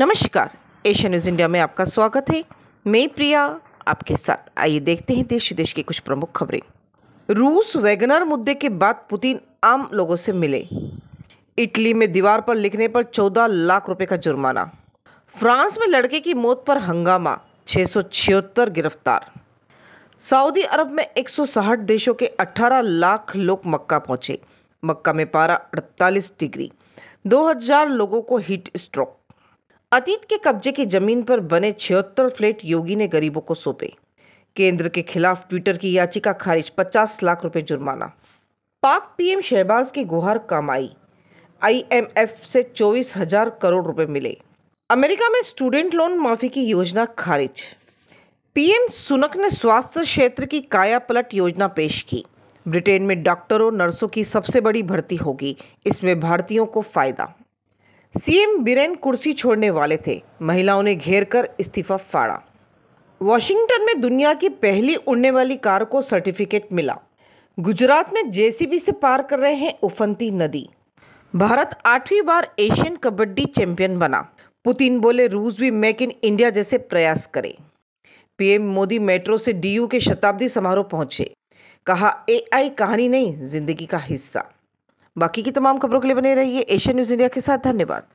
नमस्कार Asia news India में आपका स्वागत है मैं प्रिया आपके साथ आइए देखते हैं देश विदेश की कुछ प्रमुख खबरें रूस वैगनर मुद्दे के बाद पुतिन आम लोगों से मिले इटली में दीवार पर लिखने पर 14 लाख रुपए का जुर्माना फ्रांस में लड़के की मौत पर हंगामा छह गिरफ्तार सऊदी अरब में एक देशों के 18 लाख लोग मक्का पहुंचे मक्का में पारा 48 डिग्री 2000 लोगों को हीट स्ट्रोक अतीत के कब्जे की जमीन पर बने छिहत्तर फ्लैट योगी ने गरीबों को सौंपे केंद्र के खिलाफ ट्विटर की याचिका खारिज 50 लाख रुपए जुर्माना पाक पीएम शहबाज की गुहार काम आई आईएमएफ से चौबीस हजार करोड़ रुपए मिले अमेरिका में स्टूडेंट लोन माफी की योजना खारिज पीएम सुनक ने स्वास्थ्य क्षेत्र की कायापलट योजना पेश की ब्रिटेन में डॉक्टरों नर्सों की सबसे बड़ी भर्ती होगी इसमें भारतीयों को फायदा सीएम बिरेन कुर्सी छोड़ने वाले थे महिलाओं ने घेर कर इस्तीफा फाड़ा वॉशिंगटन में दुनिया की पहली उड़ने वाली कार को सर्टिफिकेट मिला गुजरात में जेसीबी से पार कर रहे हैं उफंती नदी भारत आठवीं बार एशियन कबड्डी चैंपियन बना पुतिन बोले रूस भी मेक इन इंडिया जैसे प्रयास करे पीएम मोदी मेट्रो से डीयू के शताब्दी समारोह पहुंचे कहा एआई कहानी नहीं जिंदगी का हिस्सा बाकी की तमाम खबरों के लिए बने रहिए एशिया न्यूज़ इंडिया के साथ धन्यवाद